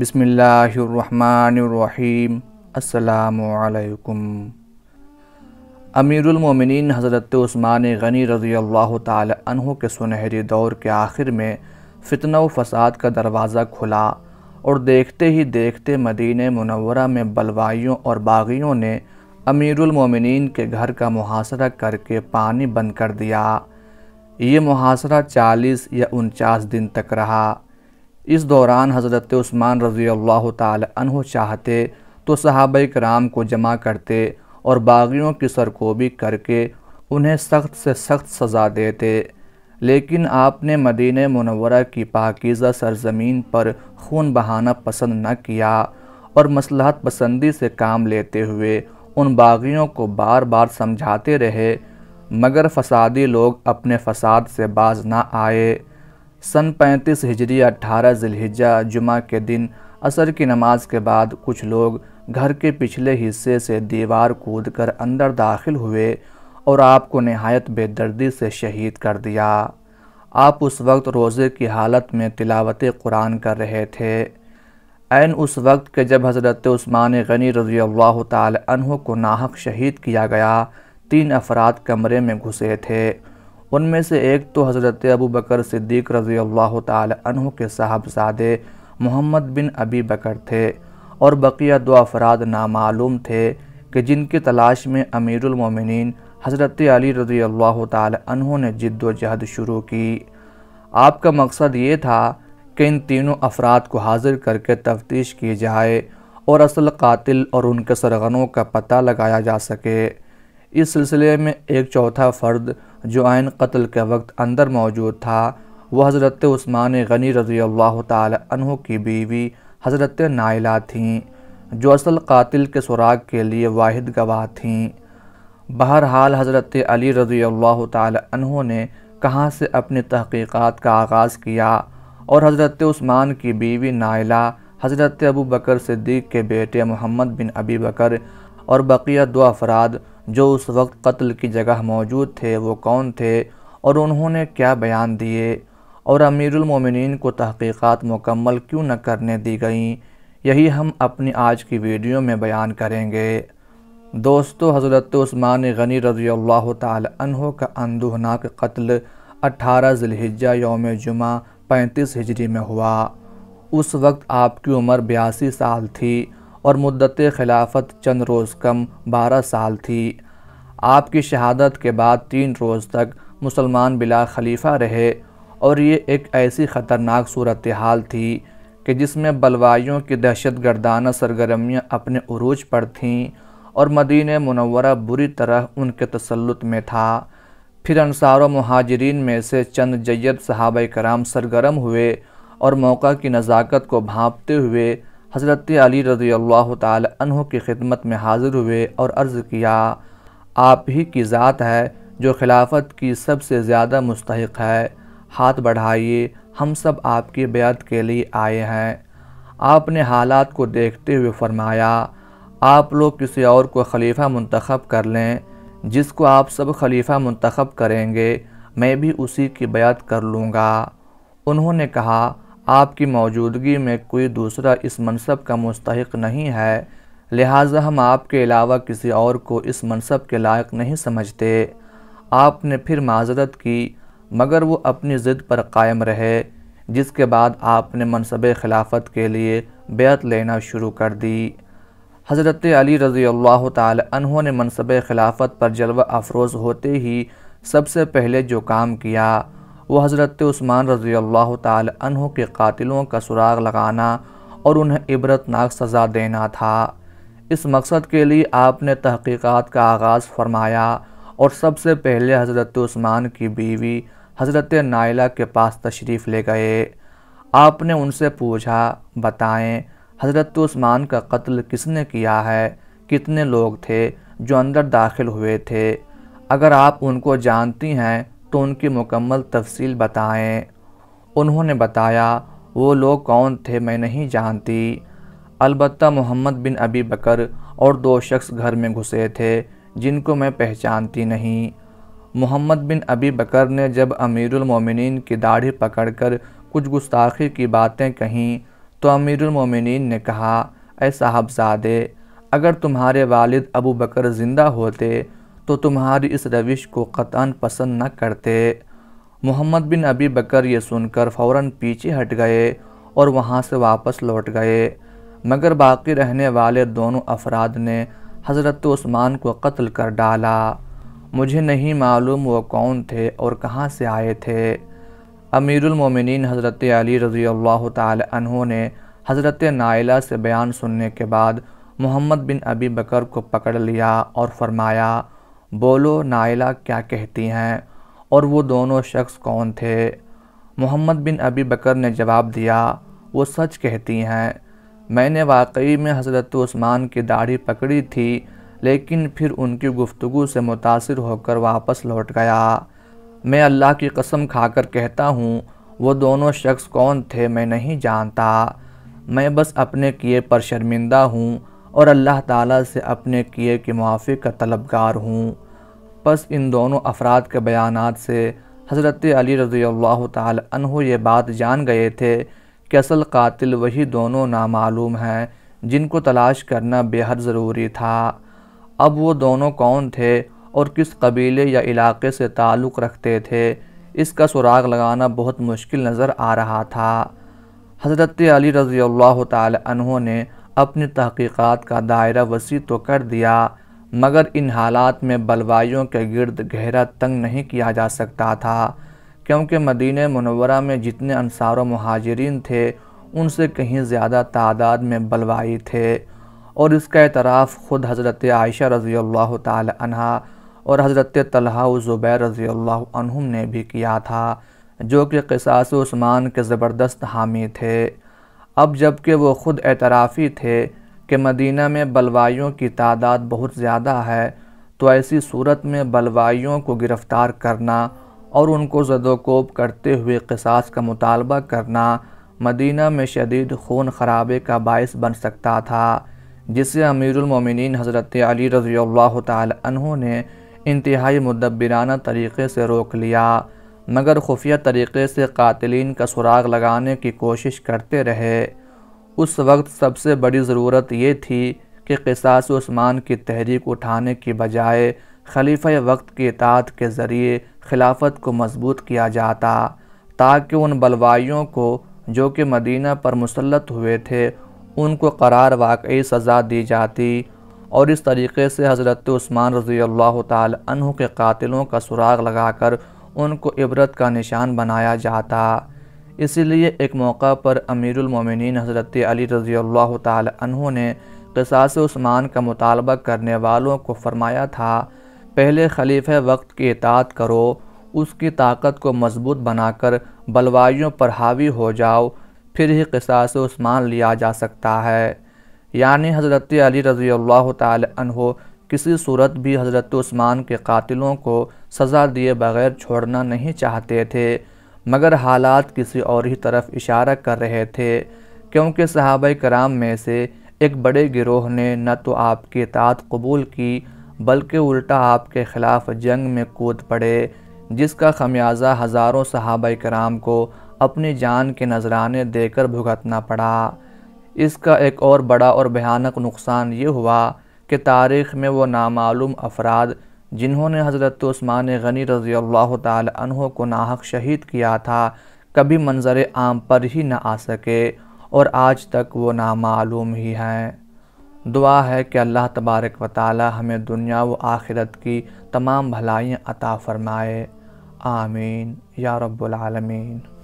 बिसमीम अमीरुल अमीरमिन हज़रत उस्मान गनी रज़ी अल्लाह तहों के सुनहरे दौर के आखिर में फितना फसाद का दरवाज़ा खुला और देखते ही देखते मदीने मुनवरा में बलवाइयों और बागियों ने अमीरमिन के घर का मुहासरा करके पानी बंद कर दिया ये मुहासरा 40 या उनचास दिन तक रहा इस दौरान हज़रत ऊस्मान रज़ी अल्लाह तह चाहते तो सहाब कराम को जमा करते और बागियों की सरकोबी करके उन्हें सख्त से सख्त सज़ा देते लेकिन आपने मदीन मनवरा की पाकिज़ा सरजमीन पर खून बहाना पसंद न किया और मसलहत पसंदी से काम लेते हुए उन बागियों को बार बार समझाते रहे मगर फसादी लोग अपने फसाद से बाज ना आए सन 35 हिजरी 18 जिलहिजा जुमा के दिन असर की नमाज के बाद कुछ लोग घर के पिछले हिस्से से दीवार कूद कर अंदर दाखिल हुए और आपको नहायत बेदर्दी से शहीद कर दिया आप उस वक्त रोज़े की हालत में तिलावत कुरान कर रहे थे एन उस वक्त के जब हज़रत उस्मान गनी रजी अल्लाह तहों को नाहक शहीद किया गया तीन अफराद कमरे में घुसे थे उनमें से एक तो हज़रत अबू बकर सिद्दीक रज़ी अल्लाह तह के साहबजादे मोहम्मद बिन अबी बकर थे और बकिया दो अफराद नामालूम थे कि जिनकी तलाश में अमीरमिन हज़रत अली रज़ी अल्लाह तह ने जद्दोजहद शुरू की आपका मकसद ये था कि इन तीनों अफराद को हाजिर करके तफ्तीश की जाए और असल कातिल और उनके सरगनों का पता लगाया जा सके इस सिलसिले में एक चौथा फ़र्द जो आयन कत्ल के वक्त अंदर मौजूद था वह हज़रत उस्मान गनी रज़ी अल्लाह तहों की बीवी हज़रत नाइला थीं जो असल कातिल के सुराग के लिए वाहिद गवाह थीं बहरहाल हज़रत अली रज़ी अल्लाह तहों ने कहाँ से अपनी तहकीक़ात का आगाज़ किया और हज़रत उस्मान की बीवी नाइला हज़रत अबू बकर सिद्दीक के बेटे मोहम्मद बिन अबी बकर और बकिया दो अफराद जो उस वक्त कत्ल की जगह मौजूद थे वो कौन थे और उन्होंने क्या बयान दिए और अमीरमिन को तहकीक़ात मुकम्मल क्यों न करने दी गई यही हम अपनी आज की वीडियो में बयान करेंगे दोस्तों हज़रत उस्मान गनी रज़ी अल्लाह का अंदोहनाक कत्ल 18 जिलहिजा योम जुमा पैंतीस हिजरी में हुआ उस वक्त आपकी उम्र बयासी साल थी और मुद्दत खिलाफत चंद रोज़ कम बारह साल थी आपकी शहादत के बाद तीन रोज़ तक मुसलमान बिला खलीफा रहे और ये एक ऐसी ख़तरनाक सूरत हाल थी कि जिसमें बलवाइयों की दहशत गर्दाना सरगर्मियाँ अपने अरूज पर थीं और मदीन मनवरा बुरी तरह उनके तसलुत में था फिर अनसार महाजरीन में से चंद जैद सहाब कराम सरगर्म हुए और मौका की नज़ाकत को भांपते हुए हज़रत अली रज़ी अल्लाह तहों की खिदमत में हाज़िर हुए और अर्ज़ किया आप ही की ज़ात है जो खिलाफत की सबसे ज़्यादा मुस्तक है हाथ बढ़ाइए हम सब आपकी बेत के लिए आए हैं आपने हालात को देखते हुए फरमाया आप लोग किसी और को खलीफा मंतखब कर लें जिसको आप सब खलीफा मंतखब करेंगे मैं भी उसी की बेत कर लूँगा उन्होंने कहा आपकी मौजूदगी में कोई दूसरा इस मनसब का मुस्तक नहीं है लिहाजा हम आपके अलावा किसी और को इस मनसब के लायक नहीं समझते आपने फिर माजरत की मगर वो अपनी ज़िद पर कायम रहे जिसके बाद आपने मनसब खिलाफत के लिए बेत लेना शुरू कर दी हज़रत अली रज़ी अल्लाह तहों ने मनसब खिलाफत पर जलवा अफरोज़ होते ही सबसे पहले जो काम किया वो हज़रत ऊस्मान रज़ी अल्लाह तहों के कातिलों का सुराग लगाना और उन्हें इबरतनाक सज़ा देना था इस मकसद के लिए आपने तहकीक़ात का आगाज़ फरमाया और सबसे पहले हज़रत ऊस्मान की बीवी हज़रत नाइला के पास तशरीफ़ ले गए आपने उनसे पूछा बताएं हज़रत ऊस्मान का कत्ल किसने किया है कितने लोग थे जो अंदर दाखिल हुए थे अगर आप उनको जानती हैं तो उनकी मुकम्मल तफसील बताएं उन्होंने बताया वो लोग कौन थे मैं नहीं जानती अलबत् मोहम्मद बिन अबी बकर और दो शख्स घर में घुसे थे जिनको मैं पहचानती नहीं मोहम्मद बिन अबी बकर ने जब अमीरमिन की दाढ़ी पकड़कर कुछ गुस्ताखी की बातें कहीं तो अमीरमिन ने कहा ए साहबजादे अगर तुम्हारे वालिद अबू बकर ज़िंदा होते तो तुम्हारी इस रविश को कतान पसंद न करते मोहम्मद बिन अबी बकर ये सुनकर फ़ौर पीछे हट गए और वहाँ से वापस लौट गए मगर बाकी रहने वाले दोनों अफराद ने हज़रत ओस्मान को कत्ल कर डाला मुझे नहीं मालूम वो कौन थे और कहाँ से आए थे अमीरमिन हज़रत अली रज़ी अल्लाह तहों ने हज़रत नाइला से बयान सुनने के बाद मोहम्मद बिन अबी बकर को पकड़ लिया और फरमाया बोलो नायला क्या कहती हैं और वो दोनों शख्स कौन थे मोहम्मद बिन अबी बकर ने जवाब दिया वो सच कहती हैं मैंने वाकई में हज़रत उस्मान की दाढ़ी पकड़ी थी लेकिन फिर उनकी गुफ्तु से मुतासर होकर वापस लौट गया मैं अल्लाह की कसम खाकर कहता हूँ वो दोनों शख्स कौन थे मैं नहीं जानता मैं बस अपने किए पर शर्मिंदा हूँ और अल्लाह ताला से अपने किए के मुआफ़ी का तलबगार हूँ बस इन दोनों अफराद के बयान से हज़रत अली रज़ी अल्लाह तह ये बात जान गए थे कि असल कातिल वही दोनों नामालूम हैं जिनको तलाश करना बेहद ज़रूरी था अब वो दोनों कौन थे और किस कबीले या इलाके से ताल्लुक़ रखते थे इसका सुराग लगाना बहुत मुश्किल नज़र आ रहा था हज़रत अली रज़ी अल्लाह तहों ने अपनी तहकीक़ात का दायरा वसी तो कर दिया मगर इन हालात में बलवाइयों के गर्द गहरा तंग नहीं किया जा सकता था क्योंकि मदीन मनवरा में जितने अनसार महाजरीन थे उनसे कहीं ज़्यादा तादाद में बलवाई थे और इसका एतराफ़ ख़ुद हज़रत आयशा रज़ी अल्लाह और हज़रत तलहा ज़ुबैर रज़ी ने भी किया था जो कि कसास उस्मान के ज़बरदस्त हामी थे अब जबकि वो ख़ुद एतराफ़ी थे कि मदीना में बलवाइयों की तादाद बहुत ज़्यादा है तो ऐसी सूरत में बलवाइयों को गिरफ़्तार करना और उनको जदोकोब करते हुए कसास का मुतालबा करना मदीना में शदीद खून खराबे का बायस बन सकता था जिसे अमीरमिन हज़रत अली रज़ी अल्लाह तहों ने इंतहाई मुदबराना तरीक़े से रोक लिया मगर खुफिया तरीके से कातिलीन का सुराग लगाने की कोशिश करते रहे उस वक्त सबसे बड़ी ज़रूरत ये थी कि किसास उस्मान की तहरीक उठाने के बजाय खलीफा वक्त की इतात के ज़रिए खिलाफत को मजबूत किया जाता ताकि उन बलवाइयों को जो कि मदीना पर मुसलत हुए थे उनको करार वाकई सज़ा दी जाती और इस तरीके से हज़रत उस्मान रज़ी अल्लाह तह के कातिलों का सुराग लगाकर उनको इबरत का निशान बनाया जाता इसलिए एक मौका पर अमीरमिन हज़रत अली रज़ी अल्लाह ने कसास उस्मान का मुतालबा करने वालों को फरमाया था पहले खलीफ वक्त की इतात करो उसकी ताकत को मजबूत बनाकर बलवाइयों पर हावी हो जाओ फिर ही कसास उस्मान लिया जा सकता है यानी हज़रत अली रज़ी अल्लाह तहों किसी सूरत भी हज़रत उस्मान के कातिलों को सज़ा दिए बगैर छोड़ना नहीं चाहते थे मगर हालात किसी और ही तरफ इशारा कर रहे थे क्योंकि सहाब कराम में से एक बड़े गिरोह ने न तो आपकी इतात कबूल की बल्कि उल्टा आपके ख़िलाफ़ जंग में कूद पड़े जिसका खमियाजा हज़ारों सहाब कराम को अपनी जान के नजराने देकर भुगतना पड़ा इसका एक और बड़ा और भयानक नुकसान ये हुआ कि तारीख़ में वो नामालूम अफराद जिन्होंने हज़रत उस्मान गनी रज़ी अल्लाह तहों को नाहक शहीद किया था कभी मंज़र आम पर ही न आ सके और आज तक वो नामालूम ही हैं दुआ है कि अल्लाह तबारक व ताली हमें दुनिया व आखिरत की तमाम भलाइयाँ अता फ़रमाए आमीन या रब्बुल आलमीन